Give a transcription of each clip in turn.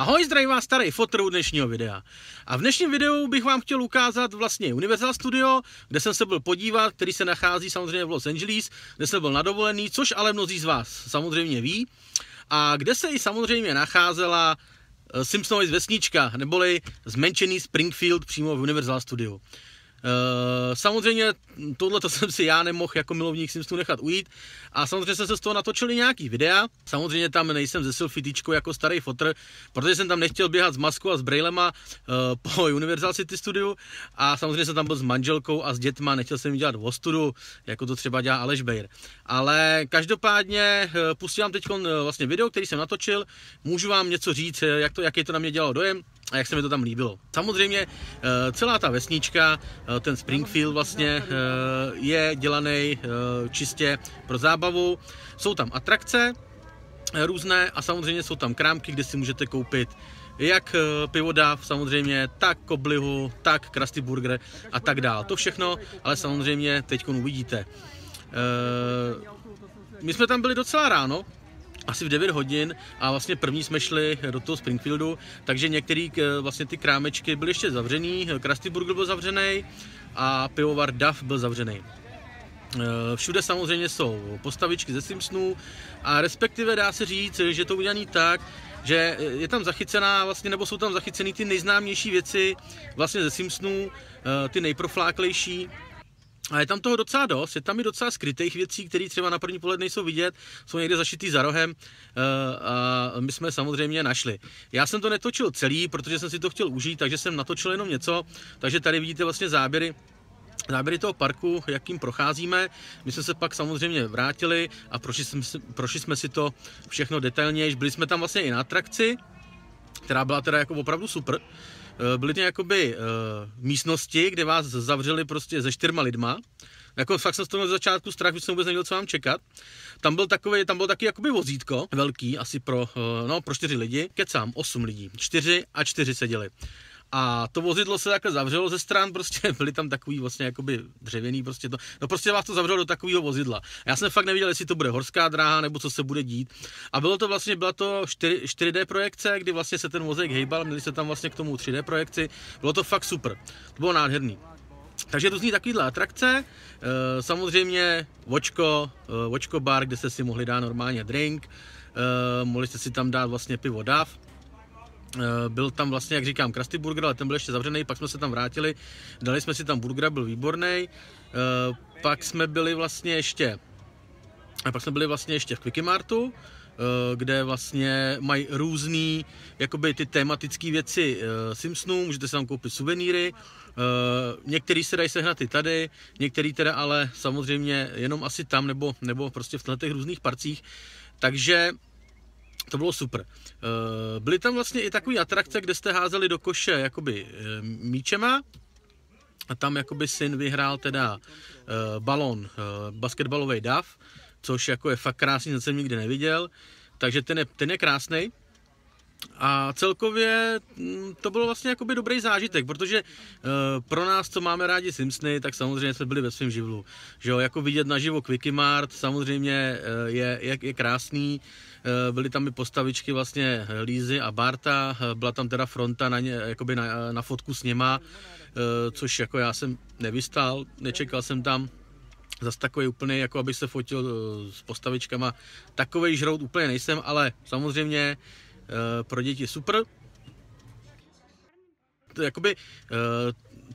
Ahoj, zdraví vás starý fotr u dnešního videa. A v dnešním videu bych vám chtěl ukázat vlastně Universal Studio, kde jsem se byl podívat, který se nachází samozřejmě v Los Angeles, kde jsem byl nadovolený, což ale mnozí z vás samozřejmě ví. A kde se i samozřejmě nacházela eh, Simpsonovi vesnička, neboli zmenšený Springfield přímo v Universal Studio. Eh, samozřejmě tohle to jsem si já nemohl jako milovník Simsů nechat ujít a samozřejmě jsem se z toho natočili nějaký videa. Samozřejmě tam nejsem ze selfie jako starý fotr, protože jsem tam nechtěl běhat s maskou a s brailema uh, po Universal City Studiu a samozřejmě jsem tam byl s manželkou a s dětma, nechtěl jsem dělat v ostudu, jako to třeba dělá Aleš Bejr. Ale každopádně eh, pustím vám teď vlastně video, který jsem natočil, můžu vám něco říct, jak to, jaký to na mě dělalo dojem a jak se mi to tam líbilo. Samozřejmě eh, celá ta vesnička, eh, ten Springfield vlastně eh, je dělaný čistě pro zábavu. Jsou tam atrakce různé a samozřejmě jsou tam krámky, kde si můžete koupit jak pivodav samozřejmě, tak koblihu, tak krusty burger a tak dál. To všechno, ale samozřejmě teď uvidíte. My jsme tam byli docela ráno, asi v 9 hodin a vlastně první jsme šli do toho Springfieldu, takže některé eh, vlastně ty krámečky byly ještě zavřený, eh, Krusty Burger byl zavřený a pivovar Duff byl zavřený. Eh, všude samozřejmě jsou postavičky ze Simpsonů a respektive dá se říct, že to udělané tak, že je tam zachycená vlastně, nebo jsou tam zachycené ty nejznámější věci vlastně ze Simpsonů, ty nejprofláklejší, a je tam toho docela dost, je tam i docela skrytých věcí, které třeba na první pohled nejsou vidět, jsou někde zašitý za rohem eh, a my jsme samozřejmě našli. Já jsem to netočil celý, protože jsem si to chtěl užít, takže jsem natočil jenom něco, takže tady vidíte vlastně záběry záběry toho parku, jakým procházíme. My jsme se pak samozřejmě vrátili a prošli jsme, prošli jsme si to všechno detailně. Byli jsme tam vlastně i na atrakci, která byla teda jako opravdu super. Eh, byly to jakoby eh, místnosti, kde vás zavřeli prostě ze čtyřma lidma. Jako fakt jsem z toho začátku strach, že jsem vůbec nevěděl, co mám čekat. Tam byl takový, tam byl taky jakoby vozítko, velký, asi pro, eh, no, pro čtyři lidi. Kecám, osm lidí. Čtyři a čtyři seděli. A to vozidlo se takhle zavřelo ze stran, prostě byly tam takový vlastně jakoby dřevěný, prostě to, no prostě vás to zavřelo do takového vozidla. Já jsem fakt neviděl, jestli to bude horská dráha, nebo co se bude dít. A bylo to vlastně, byla to 4, 4D projekce, kdy vlastně se ten vozek hejbal, měli se tam vlastně k tomu 3D projekci, bylo to fakt super, to bylo nádherný. Takže různý takovýhle atrakce, e, samozřejmě vočko, e, vočko bar, kde jste si mohli dát normálně drink, e, mohli jste si tam dát vlastně pivo DAV, Eh, byl tam vlastně, jak říkám, Krusty Burger, ale ten byl ještě zavřený, pak jsme se tam vrátili, dali jsme si tam burgera, byl výborný. Eh, pak jsme byli vlastně ještě, pak jsme byli vlastně ještě v Quickie Martu, eh, kde vlastně mají různé jakoby ty tematické věci Simpsonů, můžete si tam koupit suvenýry, některý se dají sehnat i tady, některý teda ale samozřejmě jenom asi tam nebo, nebo prostě v těch různých parcích. Takže to bylo super. Eh, byly tam vlastně i takové atrakce, kde jste házeli do koše jakoby eh, míčema a tam jakoby syn vyhrál teda eh, balon, basketbalový dav, což jako je fakt krásný, co jsem nikdy neviděl. Takže ten je, ten je krásný. A celkově mm, to bylo vlastně jakoby dobrý zážitek, protože e, pro nás, co máme rádi Simpsony, tak samozřejmě jsme byli ve svém živlu. Že jo, jako vidět naživo Quickie Mart samozřejmě eh, je, je, je krásný. E, byly tam i postavičky vlastně Lízy a Barta, byla tam teda fronta na, ně, jakoby na, na fotku s něma, e, což jako já jsem nevystál, nečekal jsem tam, zas takový úplně, jako aby se fotil s postavičkama. Takový žrout úplně nejsem, ale samozřejmě Eh, pro děti super. Jakoby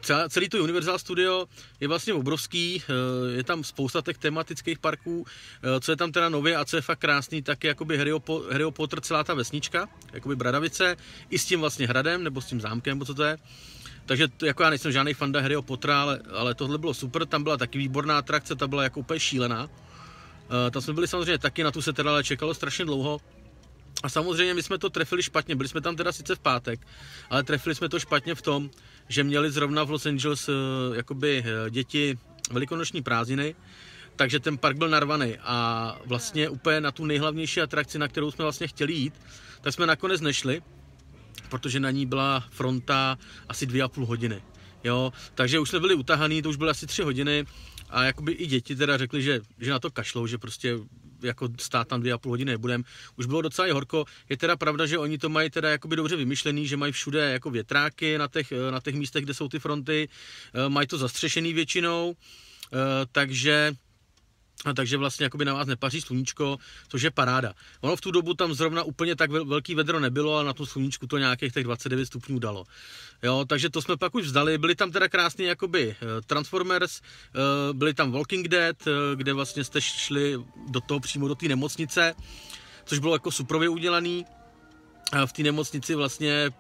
eh, celý to Universal Studio je vlastně obrovský, eh, je tam spousta těch tematických parků, co je tam teda nově a co je fakt krásný, tak je jakoby Harry, Harry Potter celá ta vesnička, jakoby Bradavice, i s tím vlastně hradem, nebo s tím zámkem, nebo co to je. Takže jako já nejsem žádný fanda Harry Potter, ale, ale tohle bylo super, tam byla taky výborná atrakce, ta byla jako úplně šílená. Tam jsme byli samozřejmě taky, na tu se teda čekalo strašně dlouho, a samozřejmě my jsme to trefili špatně, byli jsme tam teda sice v pátek, ale trefili jsme to špatně v tom, že měli zrovna v Los Angeles eh, jakoby eh, děti velikonoční prázdniny, takže ten park byl narvaný a vlastně úplně na tu nejhlavnější atrakci, na kterou jsme vlastně chtěli jít, tak jsme nakonec nešli, protože na ní byla fronta asi dvě a půl hodiny. Jo, takže už jsme byli utahaný, to už byly asi tři hodiny a jakoby i děti teda řekli, že, že na to kašlou, že prostě jako stát tam dvě a půl hodiny nebudem. Už bylo docela i horko. Je teda pravda, že oni to mají teda jakoby dobře vymyšlený, že mají všude jako větráky na těch, eh, na těch místech, kde jsou ty fronty, eh, mají to zastřešený většinou, eh, takže a takže vlastně jakoby na vás nepaří sluníčko, což je paráda. Ono v tu dobu tam zrovna úplně tak velký vedro nebylo a na tom sluníčku to nějakých těch 29 stupňů dalo. Jo, takže to jsme pak už vzdali. Byli tam teda krásný jakoby eh, Transformers, eh, byli tam Walking Dead, eh, kde vlastně jste šli do toho přímo do té nemocnice, což bylo jako suprově udělaný v té nemocnici vlastně eh,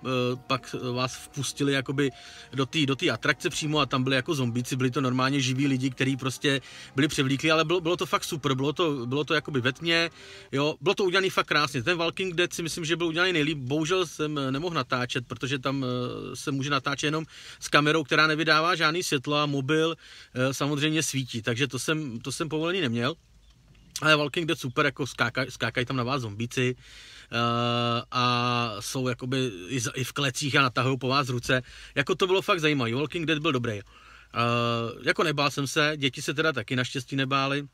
pak vás vpustili jakoby do té do atrakce přímo a tam byli jako zombíci, byli to normálně živí lidi, kteří prostě byli převlíkli, ale bylo, bylo, to fakt super, bylo to, bylo to jakoby ve tmě, jo, bylo to udělané fakt krásně. Ten Walking Dead si myslím, že byl udělaný nejlíp, bohužel jsem eh, nemohl natáčet, protože tam eh, se může natáčet jenom s kamerou, která nevydává žádný světlo a mobil samozřejmě svítí, takže to jsem, to jsem povolení neměl. Ale Walking Dead super, jako skákaj, skákají tam na vás zombíci uh, a jsou jakoby i, i v klecích a natahují po vás ruce. Jako to bylo fakt zajímavé. Walking Dead byl dobrý. Uh, jako nebál jsem se, děti se teda taky naštěstí nebály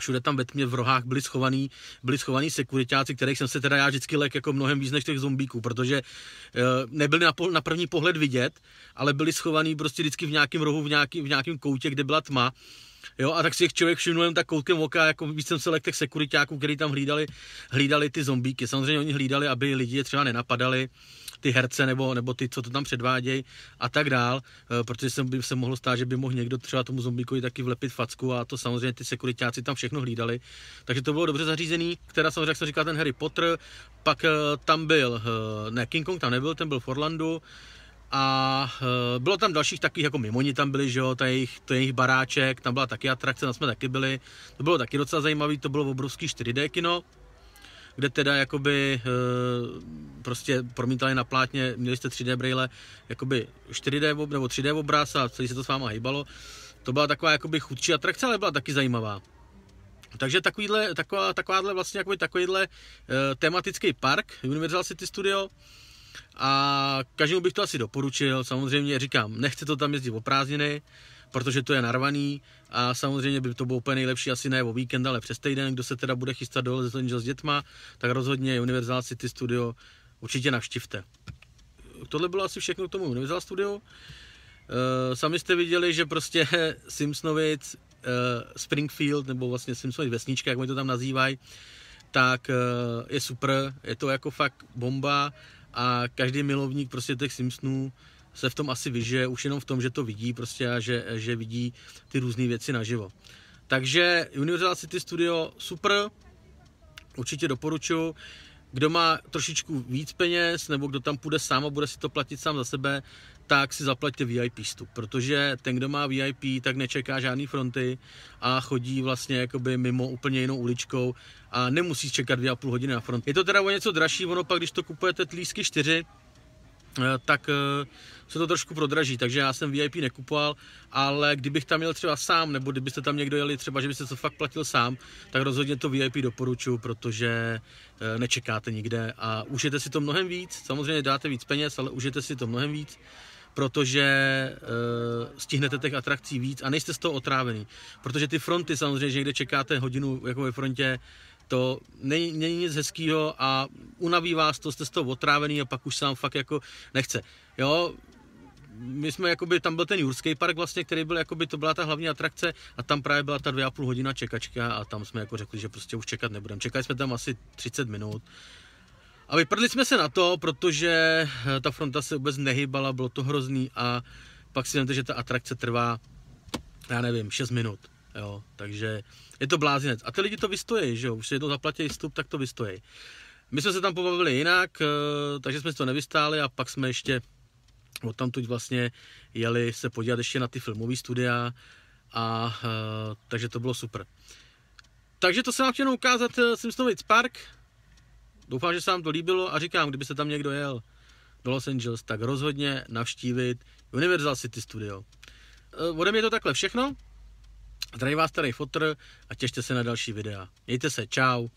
všude tam ve tmě v rohách byli schovaní, byli schovaný sekuritáci, kterých jsem se teda já vždycky lek jako mnohem víc než těch zombíků, protože e, nebyli na, na, první pohled vidět, ale byli schovaní prostě vždycky v nějakém rohu, v, nějaký, v nějakém koutě, kde byla tma. Jo, a tak si jich člověk všiml jen tak koutkem oka, jako víc jsem se lek těch sekuritáků, který tam hlídali, hlídali ty zombíky. Samozřejmě oni hlídali, aby lidi je třeba nenapadali, ty herce nebo, nebo ty, co to tam předvádějí a tak dál, eh, protože se, by se mohlo stát, že by mohl někdo třeba tomu zombíkovi taky vlepit facku a to samozřejmě ty sekuritáci tam všechno hlídali. Takže to bylo dobře zařízený, která samozřejmě, jak jsem říkal, ten Harry Potter, pak eh, tam byl, eh, ne King Kong tam nebyl, ten byl v Orlandu, a bylo tam dalších takových, jako Mimoni tam byli, že jo, ta jejich, to jejich baráček, tam byla taky atrakce, tam jsme taky byli. To bylo taky docela zajímavé, to bylo obrovský 4D kino kde teda jakoby eh, prostě promítali na plátně, měli jste 3D braille, jakoby 4D nebo 3D obraz a celý se to s váma hýbalo. To byla taková jakoby chudší atrakce, ale byla taky zajímavá. Takže takovýhle, taková, takováhle vlastně jakoby takovýhle eh, tematický park Universal City Studio a každému bych to asi doporučil, samozřejmě říkám, nechce to tam jezdit o prázdniny, protože to je narvaný a samozřejmě by to bylo úplně nejlepší asi ne o víkend, ale přes týden, kdo se teda bude chystat do Los Angeles s dětma, tak rozhodně Universal City Studio určitě navštivte. Tohle bylo asi všechno k tomu Universal Studio. E, sami jste viděli, že prostě Simpsonovic, e, Springfield, nebo vlastně Simpsonovic vesnička, jak oni to tam nazývají, tak e, je super, je to jako fakt bomba a každý milovník prostě těch Simpsonů se v tom asi vyžije, už jenom v tom, že to vidí prostě a že, že vidí ty různé věci naživo. Takže Universal City Studio super, určitě doporučuji. Kdo má trošičku víc peněz, nebo kdo tam půjde sám a bude si to platit sám za sebe, tak si zaplaťte VIP vstup, protože ten, kdo má VIP, tak nečeká žádný fronty a chodí vlastně jakoby mimo úplně jinou uličkou a nemusí čekat dvě a půl hodiny na front. Je to teda o něco dražší, ono pak, když to kupujete tlísky 4, Eh, tak eh, se to trošku prodraží, takže já jsem VIP nekupoval, ale kdybych tam měl třeba sám, nebo kdybyste tam někdo jeli třeba, že byste to fakt platil sám, tak rozhodně to VIP doporučuji, protože eh, nečekáte nikde a užijete si to mnohem víc, samozřejmě dáte víc peněz, ale užijete si to mnohem víc, protože e, stihnete těch atrakcí víc a nejste z toho otrávený. Protože ty fronty samozřejmě, že někde čekáte hodinu jako ve frontě, to není, není nic hezkého a unaví vás to, jste z toho otrávený a pak už se vám fakt jako nechce. Jo, my jsme, jakoby, tam byl ten Jurský park vlastně, který byl, jakoby, to byla ta hlavní atrakce a tam právě byla ta dvě a půl hodina čekačka a tam jsme jako řekli, že prostě už čekat nebudeme. Čekali jsme tam asi 30 minut a vyprdli jsme se na to, protože eh, ta fronta se vůbec nehybala, bylo to hrozný a pak si vemte, že ta atrakce trvá, já nevím, 6 minut. Jo, takže je to blázinec. A ty lidi to vystojí, že jo? Už si jednou zaplatí vstup, tak to vystojí. My jsme se tam pobavili jinak, eh, takže jsme si to nevystáli a pak jsme ještě odtamtud vlastně jeli se podívat ještě na ty filmové studia a eh, takže to bylo super. Takže to se nám chtěl ukázat eh, Simpsonovic Park. Doufám, že se vám to líbilo a říkám, kdyby se tam někdo jel do Los Angeles, tak rozhodně navštívit Universal City Studio. Ode mě je to takhle všechno. Zdraví vás tady Fotr a těšte se na další videa. Mějte se, čau.